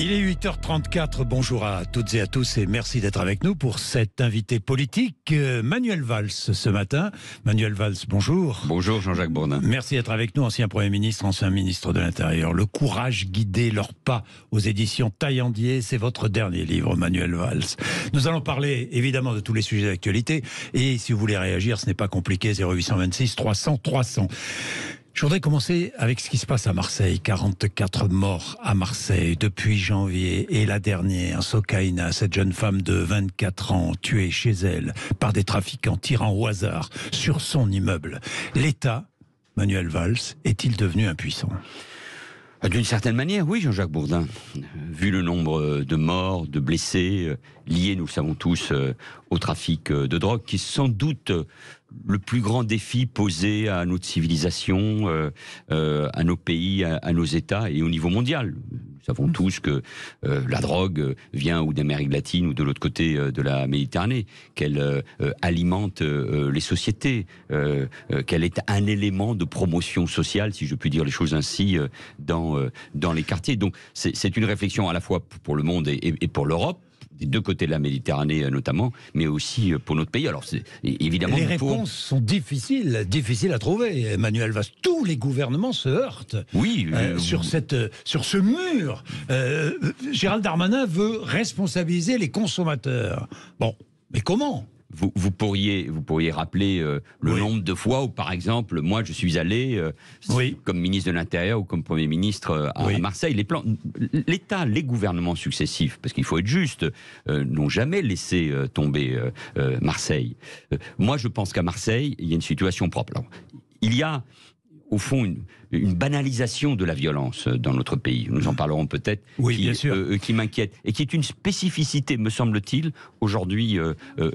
Il est 8h34, bonjour à toutes et à tous et merci d'être avec nous pour cet invité politique, euh, Manuel Valls, ce matin. Manuel Valls, bonjour. Bonjour Jean-Jacques Bourdin. Merci d'être avec nous, ancien Premier ministre, ancien ministre de l'Intérieur. Le courage guider leur pas aux éditions Taillandier, c'est votre dernier livre, Manuel Valls. Nous allons parler évidemment de tous les sujets d'actualité et si vous voulez réagir, ce n'est pas compliqué, 0826 300 300. Je voudrais commencer avec ce qui se passe à Marseille. 44 morts à Marseille depuis janvier et la dernière, Sokaina, cette jeune femme de 24 ans tuée chez elle par des trafiquants tirant au hasard sur son immeuble. L'État, Manuel Valls, est-il devenu impuissant ah, d'une certaine manière, oui, Jean-Jacques Bourdin. Euh, vu le nombre euh, de morts, de blessés, euh, liés, nous le savons tous, au trafic de drogue, qui est sans doute le plus grand défi posé à notre civilisation, à nos pays, à, nos États et au niveau mondial savons mm. tous que euh, la drogue euh, vient ou d'Amérique latine ou de l'autre côté euh, de la Méditerranée, qu'elle alimente les sociétés, qu'elle est un élément de promotion sociale, si je puis dire les choses ainsi, dans, dans les quartiers. Donc c'est une réflexion à la fois pour le monde et pour l'Europe des deux côtés de la Méditerranée euh, notamment, mais aussi euh, pour notre pays. Alors, évidemment, les réponses sont difficiles, difficiles à trouver. Emmanuel Valls, tous les gouvernements se heurtent. Oui, euh, sur cette, sur ce mur. Gérald Darmanin veut responsabiliser les consommateurs. Bon, mais comment vous, vous, pourriez, vous pourriez rappeler euh, le nombre de fois où, par exemple, moi, je suis allé euh, comme ministre de l'Intérieur ou comme Premier ministre euh, à, Marseille. Les plans, l'État, les gouvernements successifs, parce qu'il faut être juste, n'ont jamais laissé tomber Marseille. moi, je pense qu'à Marseille, il y a une situation propre. il y a au fond une, banalisation de la violence euh, dans notre pays. Nous en parlerons peut-être. Euh, euh, qui, m'inquiète et qui est une spécificité, me semble-t-il, aujourd'hui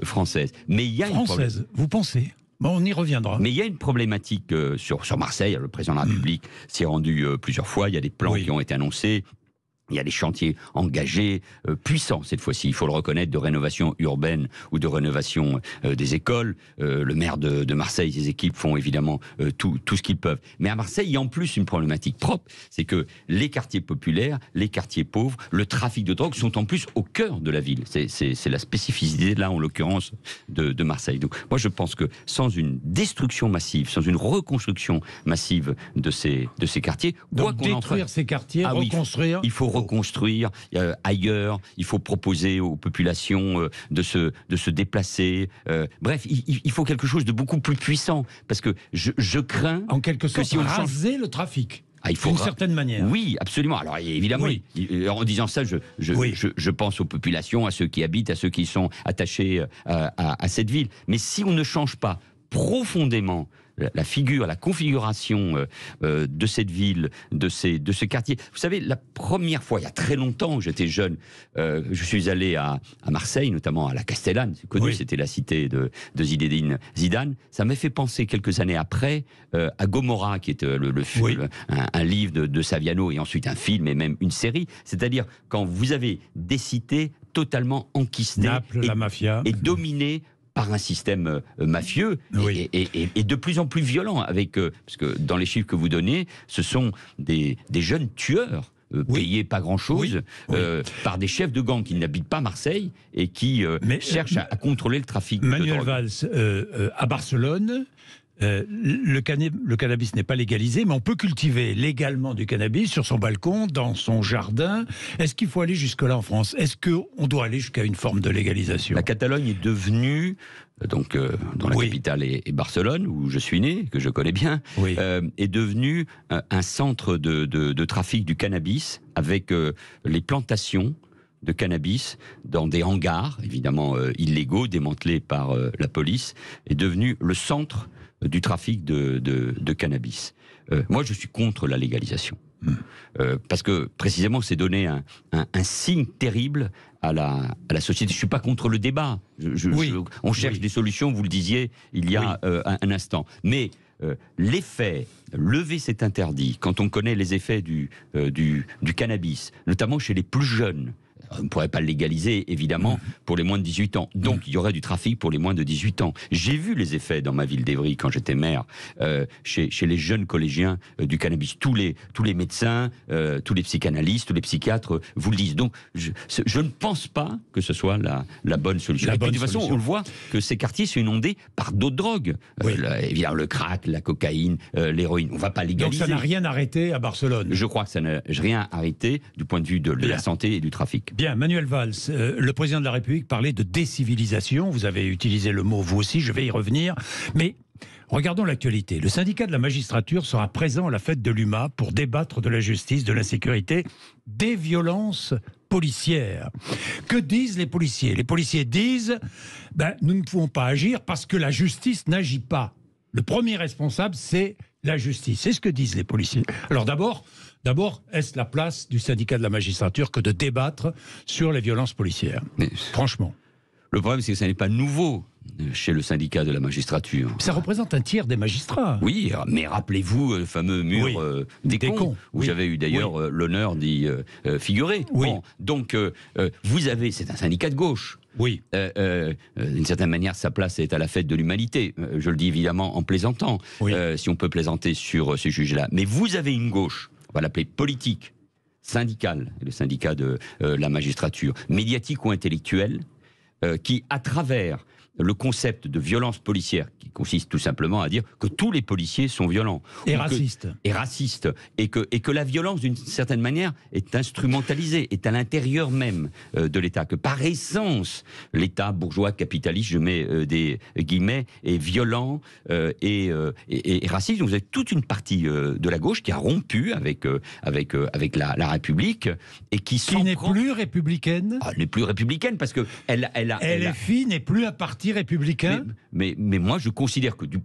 française. Mais il y a française. vous pensez on y reviendra. Mais il y a une problématique sur, sur Marseille. Le président de la hmm. République s'est rendu plusieurs fois. Il y a des plans qui ont été annoncés. Il y a des chantiers engagés, euh, puissants cette fois-ci, il faut le reconnaître, de rénovation urbaine ou de rénovation euh, des écoles. Euh, le maire de, de, Marseille, ses équipes font évidemment tout, tout ce qu'ils peuvent. Mais à Marseille, il y a en plus une problématique propre, c'est que les quartiers populaires, les quartiers pauvres, le trafic de drogue sont en plus au cœur de la ville. C'est la spécificité, là, en l'occurrence, de, Marseille. Donc moi, je pense que sans une destruction massive, sans une reconstruction massive de ces, de ces quartiers... Donc détruire ces quartiers, ah reconstruire... il faut reconstruire euh, ailleurs, il faut proposer aux populations euh, de, se, de se déplacer. Euh. bref, il, faut quelque chose de beaucoup plus puissant, parce que je, je crains... En quelque que si on raser le trafic. Ah, il faut D'une certaine manière. Oui, absolument. Alors évidemment, en disant ça, je, je, je, pense aux populations, à ceux qui habitent, à ceux qui sont attachés à cette ville. Mais si on ne change pas profondément la figure, la configuration euh, euh, de cette ville, de, ces, de ce quartier. Vous savez, la première fois, il y a très longtemps, j'étais jeune, euh, je suis allé à, à, Marseille, notamment à la Castellane, connu, c'était la cité de, de Zidane. Ça m'a fait penser quelques années après à Gomorra, qui est le, film, un, livre de, Saviano, et ensuite un film et même une série. C'est-à-dire quand vous avez des cités totalement enquistées et, la mafia. et dominées par un système euh, mafieux et, de plus en plus violent. Avec, euh, parce que dans les chiffres que vous donnez, ce sont des, jeunes tueurs euh, payés pas grand-chose, par des chefs de gang qui n'habitent pas Marseille et qui cherchent à, contrôler le trafic. Manuel Valls, à Barcelone, euh, le, cannabis n'est pas légalisé, mais on peut cultiver légalement du cannabis sur son balcon, dans son jardin. Est-ce qu'il faut aller jusque-là en France Est-ce qu'on doit aller jusqu'à une forme de légalisation La Catalogne est devenue, euh, donc euh, dans la capitale et, Barcelone, où je suis né, que je connais bien, est devenue un centre de, trafic du cannabis avec les plantations de cannabis dans des hangars, évidemment illégaux, démantelés par la police, est devenu le centre du trafic de, cannabis. Euh, moi, je suis contre la légalisation. Hmm. Euh, parce que précisément, c'est donner un, signe terrible à la, société. Je ne suis pas contre le débat. on cherche des solutions, vous le disiez il y a euh, un, instant. Mais l'effet, lever cet interdit, quand on connaît les effets du, du, du, cannabis, notamment chez les plus jeunes, on ne pourrait pas le légaliser, évidemment, pour les moins de 18 ans. Donc, il y aurait du trafic pour les moins de 18 ans. J'ai vu les effets dans ma ville d'Evry quand j'étais maire, euh, chez, les jeunes collégiens euh, du cannabis. Tous les, tous les médecins, euh, tous les psychanalystes, tous les psychiatres vous le disent. Donc, je, ne pense pas que ce soit la, bonne solution. de toute façon, on le voit que ces quartiers sont inondés par d'autres drogues. Oui. évidemment, eh le crack, la cocaïne, l'héroïne. On ne va pas légaliser. Donc, ça n'a rien arrêté à Barcelone Je crois que ça n'a rien arrêté du point de vue de la santé et du trafic. Bien, Manuel Valls, euh, le président de la République parlait de décivilisation. Vous avez utilisé le mot vous aussi, je vais y revenir. Mais Regardons l'actualité. Le syndicat de la magistrature sera présent à la fête de l'UMA pour débattre de la justice, de la sécurité, des violences policières. Que disent les policiers Les policiers disent ben, nous ne pouvons pas agir parce que la justice n'agit pas. Le premier responsable, c'est la justice. C'est ce que disent les policiers. Alors d'abord, D'abord, est-ce la place du syndicat de la magistrature que de débattre sur les violences policières Franchement. Le problème, c'est que ça n'est pas nouveau chez le syndicat de la magistrature. Ça représente un tiers des magistrats. Oui, mais rappelez-vous le fameux mur euh, des, cons, où j'avais eu d'ailleurs euh, l'honneur d'y euh, figurer. donc, vous avez, c'est un syndicat de gauche. Oui. D'une certaine manière, sa place est à la fête de l'humanité. Je le dis évidemment en plaisantant, si on peut plaisanter sur ce juges là Mais vous avez une gauche on va l'appeler politique, syndicale, le syndicat de euh, la magistrature, médiatique ou intellectuelle, euh, qui, à travers le concept de violence policière, qui consiste tout simplement à dire que tous les policiers sont violents. Et racistes. Et racistes. Et que, et que la violence, d'une certaine manière, est instrumentalisée, est à l'intérieur même euh, de l'État. Que par essence, l'État bourgeois, capitaliste, je mets euh, des guillemets, est violent euh, et, et, raciste. Donc vous avez toute une partie de la gauche qui a rompu avec, avec, avec la, la, République et qui... Qui n'est plus républicaine ah, Elle n'est plus républicaine parce que elle, elle a... LFI elle n'est plus à partir républicain. Mais, mais, moi, je considère que du,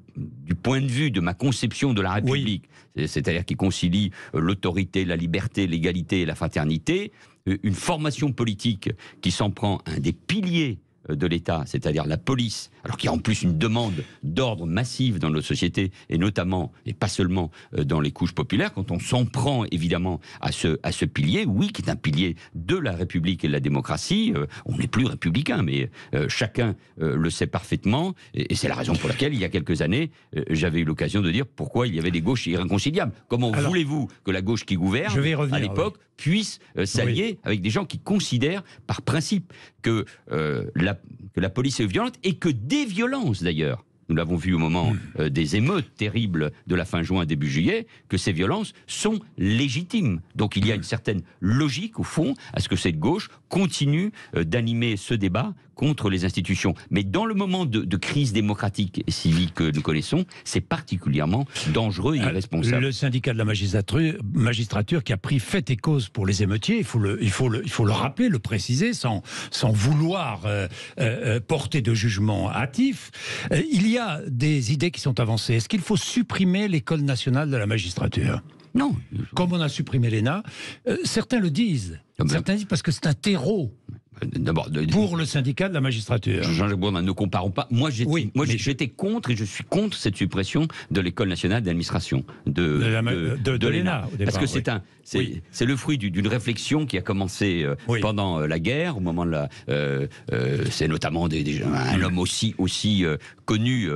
point de vue de ma conception de la République, c'est-à-dire qui concilie euh, l'autorité, la liberté, l'égalité et la fraternité, euh, une formation politique qui s'en prend un des piliers euh, de l'État, c'est-à-dire la police, alors qu'il y a en plus une demande d'ordre massive dans nos sociétés, et notamment, et pas seulement euh, dans les couches populaires, quand on s'en prend évidemment à ce, à ce pilier, oui, qui est un pilier de la République et de la démocratie, euh, on n'est plus républicain, mais chacun le sait parfaitement, et, c'est la raison pour laquelle, il y a quelques années, j'avais eu l'occasion de dire pourquoi il y avait des gauches irréconciliables. Comment voulez-vous que la gauche qui gouverne, à l'époque, puisse s'allier avec des gens qui considèrent, par principe, euh, que, la, police est violente et que des violences d'ailleurs nous l'avons vu au moment hmm. euh, des émeutes terribles de la fin juin, début juillet, que ces violences sont légitimes. Donc il y a une certaine logique, au fond, à ce que cette gauche continue euh, d'animer ce débat, contre les institutions. Mais dans le moment de, crise démocratique et civique que nous connaissons, c'est particulièrement dangereux et euh, irresponsable. Le syndicat de la magistrature, magistrature qui a pris fait et cause pour les émeutiers, il faut le, il faut le, il faut le rappeler, le préciser, sans, sans vouloir euh, euh, porter de jugement hâtif. il y a des idées qui sont avancées. Est-ce qu'il faut supprimer l'école nationale de la magistrature Non. Comme on a supprimé l'ENA, certains le disent. Ah ben. Certains disent parce que c'est un terreau pour le syndicat de la magistrature. Jean-Jacques Bourdin, ne comparons pas. Moi, j'étais contre et je suis contre cette suppression de l'école nationale d'administration de, l'ENA. Parce que c'est un, c'est le fruit d'une réflexion qui a commencé euh, pendant euh, la guerre, au moment de la. Euh, c'est notamment un homme aussi connu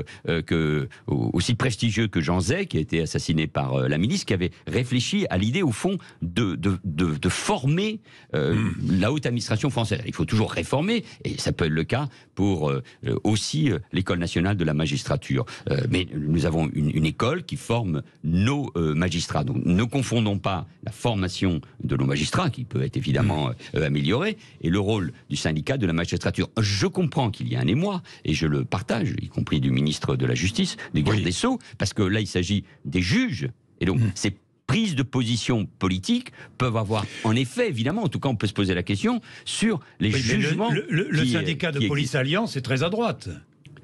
que aussi prestigieux que Jean Zay, qui a été assassiné par la milice, qui avait réfléchi à l'idée au fond de de, former hmm. la haute administration française il faut toujours réformer, et ça peut être le cas pour euh, euh, aussi euh, l'école nationale de la magistrature. mais nous avons une, école qui forme nos magistrats. Donc ne confondons pas la formation de nos magistrats, qui peut être évidemment améliorée, et le rôle du syndicat de la magistrature. Je comprends qu'il y a un émoi, et je le partage, y compris du ministre de la Justice, du garde des Sceaux, parce que là, il s'agit des juges et donc, mm. c'est prises de position politiques peuvent avoir, en effet, évidemment, en tout cas, on peut se poser la question sur les jugements. Le, euh, syndicat de police Alliance est très à droite.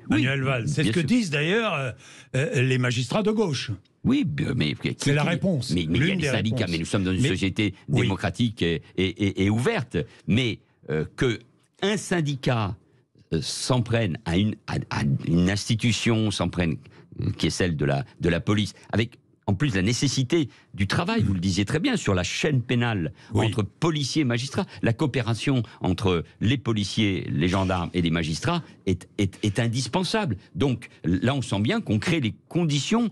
Manuel Valls. C'est ce que disent d'ailleurs euh, euh, les magistrats de gauche. Oui, mais c'est la réponse. Mais, mais mais nous sommes dans une société démocratique et, ouverte. Mais qu'un que un syndicat s'en prenne à une, une institution, s'en prenne qui est celle de la, de la police, avec en plus la nécessité du travail, vous le disiez très bien, sur la chaîne pénale entre policiers et magistrats. La coopération entre les policiers, les gendarmes et les magistrats est indispensable. Donc là, on sent bien qu'on crée les conditions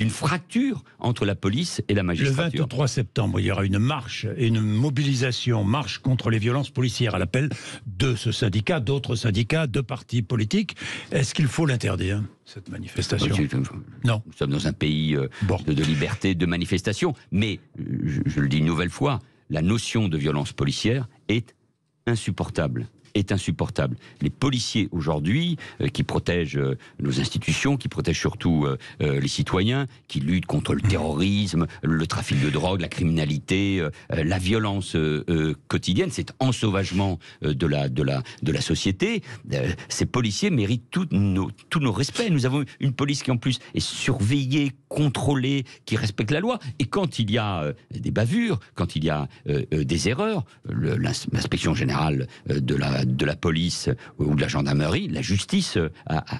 une fracture entre la police et la magistrature. Le 23 septembre, il y aura une marche et une mobilisation, marche contre les violences policières, à l'appel de ce syndicat, d'autres syndicats, de partis politiques. Est-ce qu'il faut l'interdire cette manifestation. Euh, non. Nous sommes dans un pays euh, de, liberté de manifestation, mais euh, je, je le dis une nouvelle fois, la notion de violence policière est insupportable est insupportable. Les policiers aujourd'hui, euh, qui protègent euh, nos institutions, qui protègent surtout euh, les citoyens, qui luttent contre le terrorisme, le trafic de drogue, la criminalité, la violence quotidienne, cet ensauvagement de la, de, la, de la société, ces policiers méritent tous nos, tous nos respects. Nous avons une police qui en plus est surveillée, contrôlée, qui respecte la loi. Et quand il y a des bavures, quand il y a des erreurs, l'inspection générale de la de la police ou de la gendarmerie, la justice euh,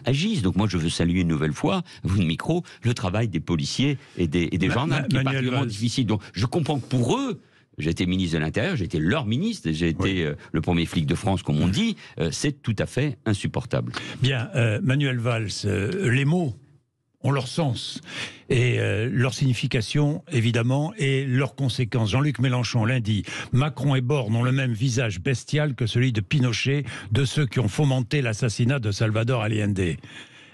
agisse Donc moi, je veux saluer une nouvelle fois, vous de micro, le travail des policiers et des, gendarmes, qui est particulièrement difficile. Donc je comprends que pour eux, J'étais ministre de l'Intérieur, j'étais leur ministre, j'ai été euh, le premier flic de France, comme on dit. Euh, c'est tout à fait insupportable. Bien, Manuel Valls, les mots ont leur sens et euh, leur signification, évidemment, et leurs conséquences. Jean-Luc Mélenchon, lundi, Macron et Borne ont le même visage bestial que celui de Pinochet, de ceux qui ont fomenté l'assassinat de Salvador Allende.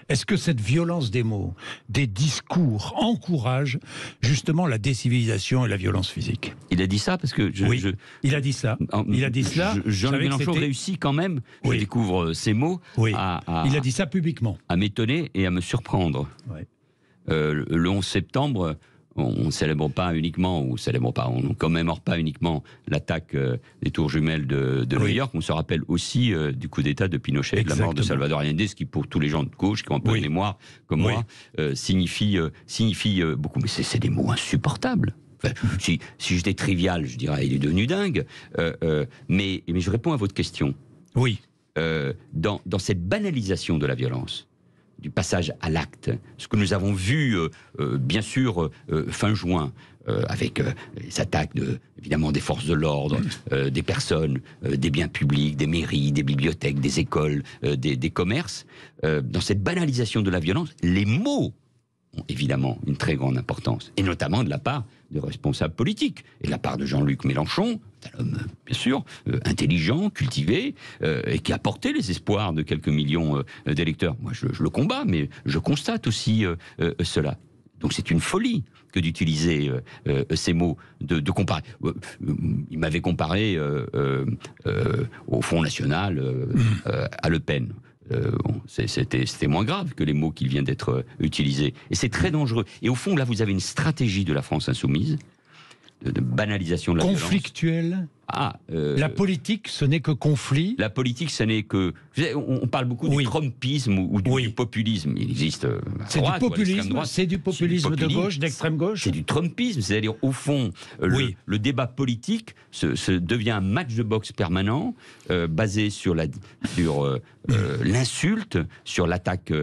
Est-ce que cette violence des mots, des discours, encourage justement la décivilisation et la violence physique Il a dit ça parce que oui, il a dit ça. il a dit cela. Jean-Luc Mélenchon réussit quand même. Oui. Je découvre euh, ces mots. il a dit ça publiquement. À m'étonner et à me surprendre. Euh, le 11 septembre on ne célèbre pas uniquement, ou célèbre pas, on commémore pas uniquement l'attaque euh, des tours jumelles de, New York, on se rappelle aussi euh, du coup d'État de Pinochet, de la mort de Salvador Allende, ce qui pour tous les gens de gauche qui ont un peu de mémoire comme moi, euh, signifie, beaucoup. Mais c'est des mots insupportables. si, j'étais trivial, je dirais, il est devenu dingue. mais, je réponds à votre question. Oui. dans cette banalisation de la violence, du passage à l'acte, ce que nous avons vu, euh, euh, bien sûr, euh, fin juin, avec les attaques évidemment des forces de l'ordre, mm. des personnes, des biens publics, des mairies, des bibliothèques, des écoles, des, commerces, dans cette banalisation de la violence, les mots ont évidemment une très grande importance, et notamment de la part de responsables politiques, et de la part de Jean-Luc Mélenchon, un homme, bien sûr, euh, intelligent, cultivé, euh, et qui a porté les espoirs de quelques millions euh, d'électeurs. Moi, je, le combats, mais je constate aussi cela. Donc c'est une folie que d'utiliser ces mots, de, comparer. il m'avait comparé au Front National mmh. à Le Pen. c'était moins grave que les mots qui viennent d'être utilisés. Et c'est très dangereux. Et au fond, là, vous avez une stratégie de la France insoumise de, banalisation de la Conflictuel. Conflictuelle ah, euh, la politique, ce n'est que conflit. La politique, ce n'est que. On parle beaucoup du Trumpisme ou, du, populisme. Il existe. Euh, c'est du populisme. C'est du, populisme de gauche, d'extrême gauche. C'est du Trumpisme, c'est-à-dire au fond, le, débat politique se, devient un match de boxe permanent euh, basé sur l'insulte, sur l'attaque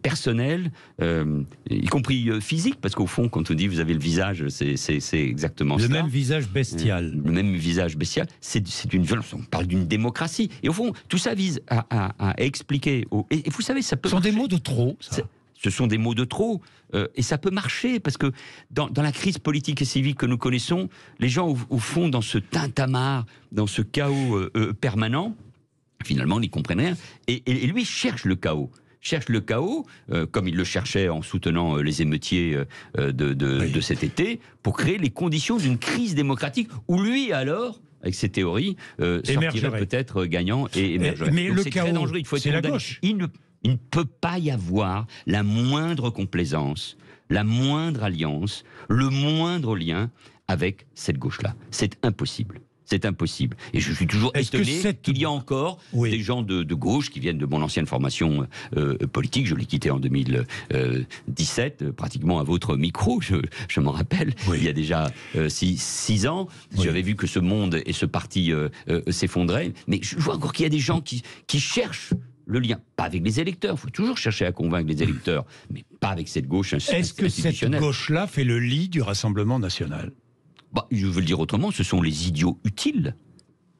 personnelle, y compris physique, parce qu'au fond, quand on dit vous avez le visage, c'est exactement ça. Le même visage bestial. Le même visage bestial c'est une violence. On parle d'une démocratie. Et au fond, tout ça vise à, expliquer. Et, vous savez, ça peut. Ce sont des mots de trop. ce sont des mots de trop. Euh, et ça peut marcher, parce que dans, la crise politique et civique que nous connaissons, les gens, au, fond, dans ce tintamarre, dans ce chaos euh, euh, permanent, finalement, n'y comprennent rien. Et, et, lui cherche le chaos cherche le chaos, comme il le cherchait en soutenant les émeutiers de cet été, pour créer les conditions d'une crise démocratique où lui, alors, avec ses théories, euh, sortirait peut-être euh, gagnant et émergerait. Mais, le très dangereux, il faut être il ne peut pas y avoir la moindre complaisance, la moindre alliance, le moindre lien avec cette gauche-là. C'est impossible c'est impossible. Et je suis toujours étonné qu'il y a encore des gens de, gauche qui viennent de mon ancienne formation euh, euh, politique. Je l'ai quitté en 2017, euh, pratiquement à votre micro, je, m'en rappelle, il y a déjà 6 six, ans. J'avais vu que ce monde et ce parti s'effondraient. Mais je vois encore qu'il y a des gens qui, qui cherchent le lien. Pas avec les électeurs, il faut toujours chercher à convaincre les électeurs, mais pas avec cette gauche institutionnelle. Est-ce que cette gauche-là fait le lit du Rassemblement national bah, je veux le dire autrement, ce sont les idiots utiles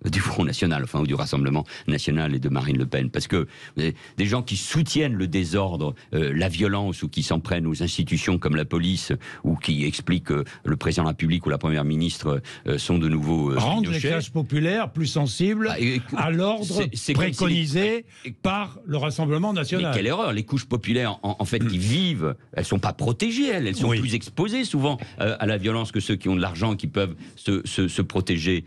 du Front National, enfin, ou du Rassemblement National et de Marine Le Pen. Parce que des gens qui soutiennent le désordre, euh, la violence, ou qui s'en prennent aux institutions comme la police, ou qui expliquent que le président de la République ou la première ministre euh, sont de nouveau. Euh, Rendre les couches populaires plus sensibles bah, à l'ordre préconisé ah, par le Rassemblement National. Mais quelle erreur Les couches populaires, en, fait, qui mm. vivent, elles sont pas protégées, elles, elles sont plus exposées souvent à la violence que ceux qui ont de l'argent, qui peuvent se, se, se protéger.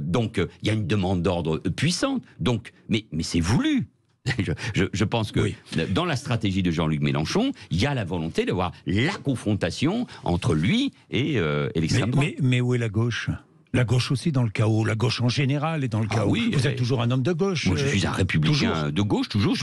donc, il a une demande d'ordre puissante. Donc, mais, mais c'est voulu. Je, pense que dans la stratégie de Jean-Luc Mélenchon, il y a la volonté d'avoir la confrontation entre lui et, euh, l'extrême droite. mais où est la gauche la gauche aussi dans le chaos. La gauche en général est dans le ah chaos. oui, vous êtes toujours un homme de gauche. Moi, je suis un euh, républicain de gauche, toujours.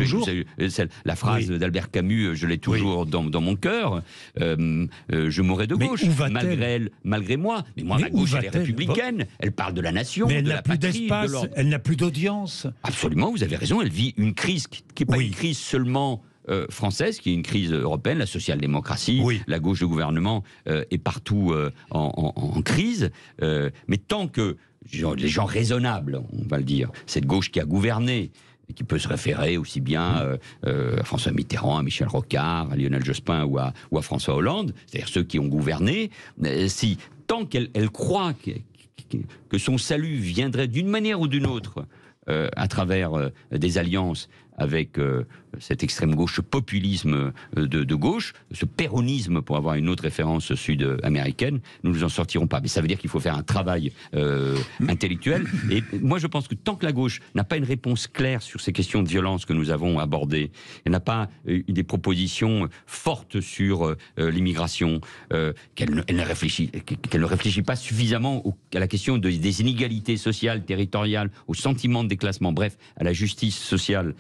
la phrase d'Albert Camus, euh, je l'ai toujours dans, mon cœur. Euh, je mourrai de gauche, malgré, malgré moi. Mais moi, ma gauche, elle est républicaine. Elle parle de la nation, elle de la plus patrie, Elle n'a plus d'audience. Absolument, vous avez raison. Elle vit une crise qui n'est pas une crise seulement euh, française, qui est une crise européenne, la social-démocratie, la gauche de gouvernement euh, est partout euh, en, crise. mais tant que les gens raisonnables, on va le dire, cette gauche qui a gouverné, qui peut se référer aussi bien à François Mitterrand, à Michel Rocard, à Lionel Jospin ou à, François Hollande, c'est-à-dire ceux qui ont gouverné, si tant qu'elle elle croit que, son salut viendrait d'une manière ou d'une autre à travers des alliances avec cet extrême gauche, ce populisme euh, de, gauche, ce péronisme, pour avoir une autre référence sud-américaine, nous ne nous en sortirons pas. Mais ça veut dire qu'il faut faire un travail euh, intellectuel. Et moi, je pense que tant que la gauche n'a pas une réponse claire sur ces questions de violence que nous avons abordées, elle n'a pas euh, des propositions fortes sur l'immigration, qu'elle ne, réfléchit, qu'elle ne réfléchit pas suffisamment à la question des inégalités sociales, territoriales, au sentiment de déclassement, bref, à la justice sociale.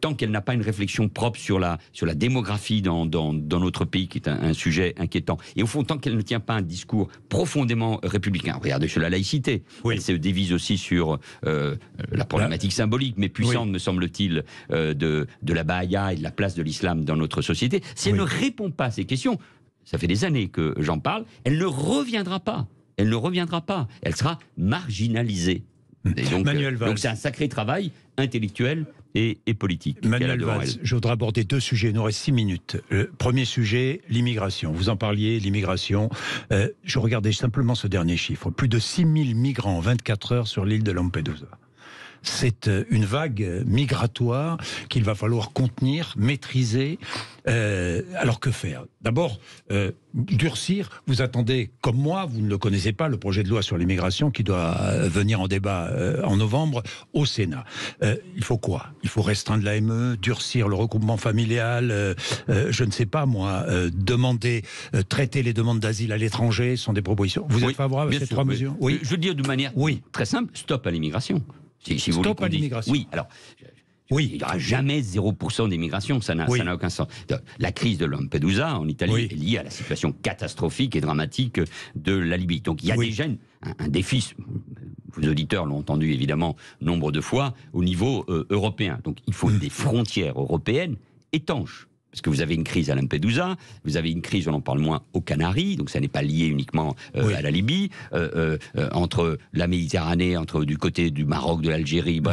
tant qu'elle n'a pas une réflexion propre sur la, sur la démographie dans, dans, dans notre pays, qui est un, sujet inquiétant. Et au fond, tant qu'elle ne tient pas un discours profondément républicain, regardez sur la laïcité, elle se dévise aussi sur euh, la problématique symbolique, mais puissante, me semble-t-il, euh, de, de la Baïa et de la place de l'islam dans notre société. Si elle ne répond pas à ces questions, ça fait des années que j'en parle, elle ne reviendra pas. Elle ne reviendra pas. Elle sera marginalisée. Euh, donc c'est un sacré travail intellectuel, et, politique. Manuel Valls, je voudrais aborder deux sujets. Il nous reste six minutes. Le premier sujet, l'immigration. Vous en parliez, l'immigration. Euh, je regardais simplement ce dernier chiffre. Plus de 6000 migrants en 24 heures sur l'île de Lampedusa c'est euh, une vague euh, migratoire qu'il va falloir contenir, maîtriser. Euh, alors que faire D'abord, durcir. Vous attendez, comme moi, vous ne le connaissez pas, le projet de loi sur l'immigration qui doit venir en débat en novembre au Sénat. il faut quoi Il faut restreindre l'AME, durcir le regroupement familial, je ne sais pas moi, demander, traiter les demandes d'asile à l'étranger sont des propositions. Vous êtes favorable à ces trois mesures Oui. Je, veux dis de manière très simple, stop à l'immigration. Oui, alors. Oui. Il n'y aura jamais 0% d'immigration, ça n'a aucun sens. La crise de Lampedusa en Italie est liée à la situation catastrophique et dramatique de la Libye. Donc il y a des déjà un, défi, vos auditeurs l'ont entendu évidemment nombre de fois, au niveau euh, européen. Donc il faut des frontières européennes étanches parce que vous avez une crise à Lampedusa, vous avez une crise, on en parle moins, aux Canaries, donc ça n'est pas lié uniquement euh, à la Libye, euh, euh, entre la Méditerranée, entre du côté du Maroc, de l'Algérie, de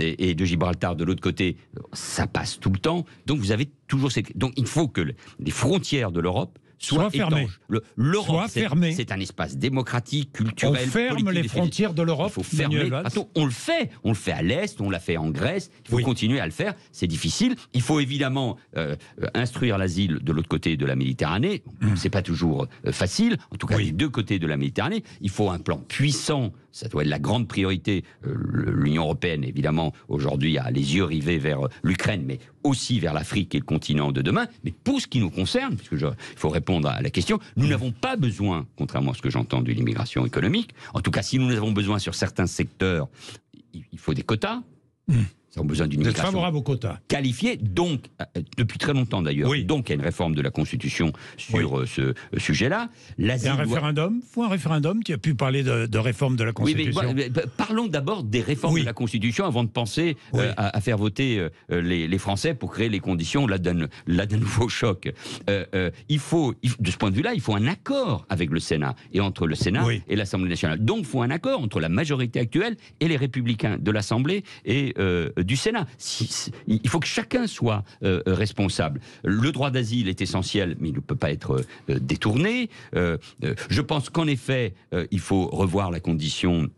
et, de Gibraltar de l'autre côté, ça passe tout le temps. Donc vous avez toujours cette... Donc il faut que les frontières de l'Europe soit, fermé. L'Europe, c'est un espace démocratique, culturel. On ferme les frontières de l'Europe. Il faut fermer. on le fait. On le fait à l'Est, on l'a fait en Grèce. Il faut continuer à le faire. C'est difficile. Il faut évidemment euh, euh, instruire l'asile de l'autre côté de la Méditerranée. Hmm. C'est pas toujours euh, facile. En tout cas, des deux côtés de la Méditerranée. Il faut un plan puissant ça doit être la grande priorité. L'Union européenne, évidemment, aujourd'hui a les yeux rivés vers l'Ukraine, mais aussi vers l'Afrique et le continent de demain. Mais pour ce qui nous concerne, puisque il faut répondre à la question. Nous n'avons pas besoin, contrairement à ce que j'entends, de l'immigration économique. En tout cas, si nous avons besoin sur certains secteurs, il faut des quotas. Hmm. Ils ont besoin d'une immigration. Qualifiée, donc, euh, depuis très longtemps d'ailleurs. Donc, il y a une réforme de la Constitution sur euh, ce euh, sujet-là. la un référendum Faut un référendum Tu as pu parler de, réforme de la Constitution. Bah, bah, parlons d'abord des réformes de la Constitution avant de penser à, faire voter les, Français pour créer les conditions là d'un nouveau choc. il, faut, de ce point de vue-là, il faut un accord avec le Sénat et entre le Sénat et l'Assemblée nationale. Donc, il faut un accord entre la majorité actuelle et les républicains de l'Assemblée et euh, du Sénat. il faut que chacun soit euh, euh, responsable. Le droit d'asile est essentiel, mais il ne peut pas être détourné. je pense qu'en effet, il faut revoir la condition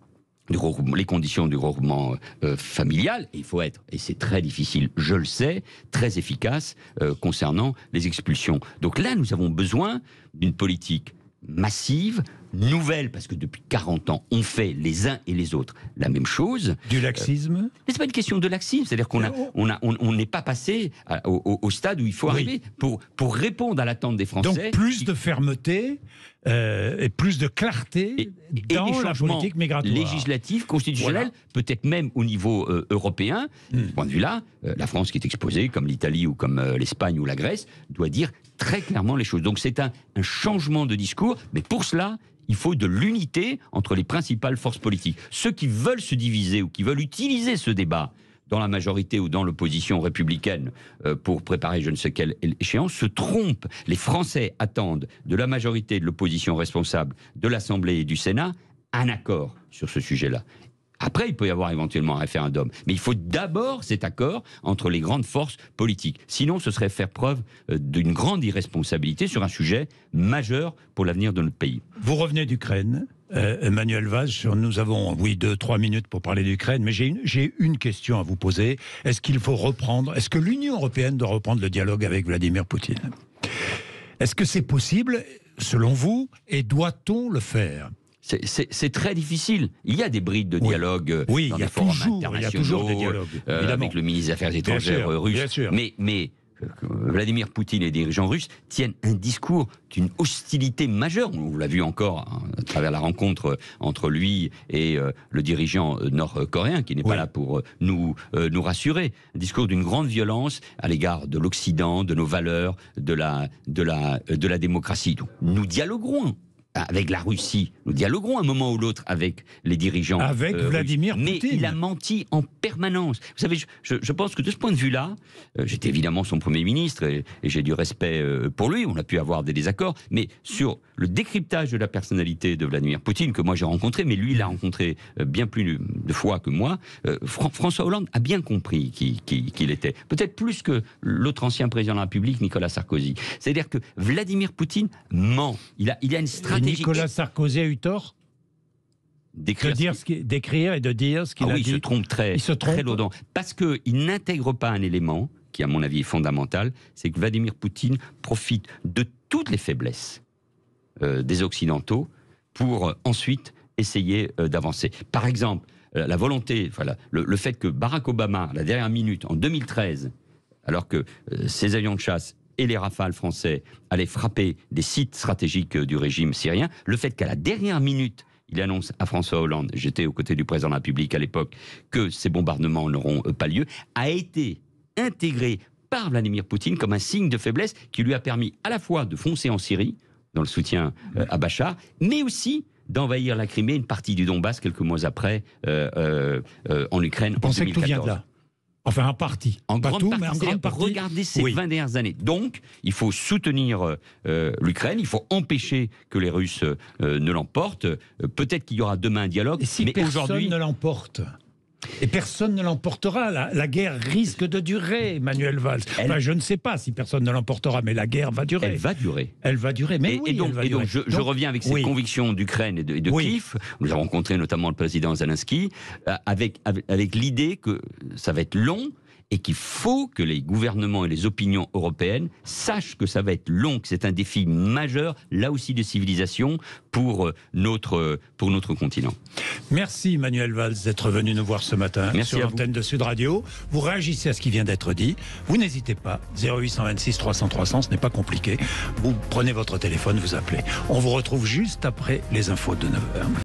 les conditions du regroupement familial. il faut être, et c'est très difficile, je le sais, très efficace concernant les expulsions. Donc là, nous avons besoin d'une politique massive, nouvelle, parce que depuis 40 ans, on fait les uns et les autres la même chose. Du laxisme euh, C'est pas une question de laxisme, c'est-à-dire qu'on a, euh, oh. on n'est on, pas passé au, stade où il faut arriver pour, pour répondre à l'attente des Français. Donc plus de fermeté, euh, et plus de clarté dans la politique migratoire. législatif, constitutionnel, peut-être même au niveau euh, européen. Hmm. point de vue-là, euh, la France qui est exposée, comme l'Italie ou comme l'Espagne ou la Grèce, doit dire très clairement les choses. Donc c'est un changement de discours, mais pour cela, il faut de l'unité entre les principales forces politiques. Ceux qui veulent se diviser ou qui veulent utiliser ce débat dans la majorité ou dans l'opposition républicaine euh, pour préparer je ne sais quelle échéance, se trompent. Les Français attendent de la majorité de l'opposition responsable de l'Assemblée et du Sénat un accord sur ce sujet-là. Après, il peut y avoir éventuellement un référendum. Mais il faut d'abord cet accord entre les grandes forces politiques. Sinon, ce serait faire preuve euh, d'une grande irresponsabilité sur un sujet majeur pour l'avenir de notre pays. Vous revenez d'Ukraine. Euh, Emmanuel Vaz. Nous avons, oui, deux, trois minutes pour parler d'Ukraine, mais j'ai une, une, question à vous poser. Est-ce qu'il faut reprendre, est-ce que l'Union européenne doit reprendre le dialogue avec Vladimir Poutine Est-ce que c'est possible, selon vous, et doit-on le faire c'est très difficile. Il y a des brides de dialogue oui. il y a toujours, internationaux, y a toujours des dialogues, euh, avec le ministre des Affaires étrangères russe. Mais, mais euh, Vladimir Poutine et les dirigeants russes tiennent un discours d'une hostilité majeure. On l'a vu encore hein, à travers la rencontre entre lui et euh, le dirigeant euh, nord-coréen, qui n'est pas là pour nous, nous rassurer. Un discours d'une grande violence à l'égard de l'Occident, de nos valeurs, de la, de la, de la démocratie. nous dialoguerons avec la Russie. Nous dialoguerons un moment ou l'autre avec les dirigeants. Avec euh, Vladimir Poutine. Mais il a menti en permanence. Vous savez, je, pense que de ce point de vue-là, euh, j'étais évidemment son Premier ministre et, j'ai du respect euh, pour lui. On a pu avoir des désaccords. Mais sur le décryptage de la personnalité de Vladimir Poutine, que moi j'ai rencontré, mais lui l'a rencontré bien plus de fois que moi, François Hollande a bien compris qui, il était. Peut-être plus que l'autre ancien président de la République, Nicolas Sarkozy. C'est-à-dire que Vladimir Poutine ment. Il a, il a une stratégie. Nicolas Sarkozy a eu tort D'écrire, d'écrire et de dire ce qu'il ah a dit. Il se trompe très, il se trompe. très lourdement. Parce qu'il n'intègre pas un élément qui, à mon avis, est fondamental, c'est que Vladimir Poutine profite de toutes les faiblesses euh, des Occidentaux pour euh, ensuite essayer euh, d'avancer. Par exemple, la volonté, voilà le, fait que Barack Obama, la dernière minute, en 2013, alors que ses avions de chasse et les rafales français allaient frapper des sites stratégiques du régime syrien, le fait qu'à la dernière minute, il annonce à François Hollande, j'étais aux côtés du président de la République à l'époque, que ces bombardements n'auront euh, pas lieu, a été intégré par Vladimir Poutine comme un signe de faiblesse qui lui a permis à la fois de foncer en Syrie, dans le soutien euh, à Bachar, mais aussi d'envahir la Crimée, une partie du Donbass, quelques mois après, euh, en Ukraine. en là Enfin, en partie. En Pas Mais en grande partie. Regardez ces 20 dernières années. Donc, il faut soutenir euh, euh, l'Ukraine, il faut empêcher que les Russes euh, ne l'emportent. Peut-être qu'il y aura demain un dialogue. si mais aujourd'hui... ne l'emporte et personne ne l'emportera. La, guerre risque de durer, Manuel Valls. je ne sais pas si personne ne l'emportera, mais la guerre va durer. Elle va durer. Elle va durer. Mais et, donc, Je, je, reviens avec cette ces convictions d'Ukraine et de, Kiev. Nous avons rencontré notamment le président Zelensky euh, avec l'idée que ça va être long et qu'il faut que les gouvernements et les opinions européennes sachent que ça va être long, que c'est un défi majeur, là aussi de civilisation, pour euh, notre, euh, pour notre continent. Merci Manuel Valls d'être venu nous voir ce matin sur l'antenne de Sud Radio. Vous réagissez à ce qui vient d'être dit. Vous n'hésitez pas. 0826 300 300, ce n'est pas compliqué. Vous prenez votre téléphone, vous appelez. On vous retrouve juste après les infos de 9h.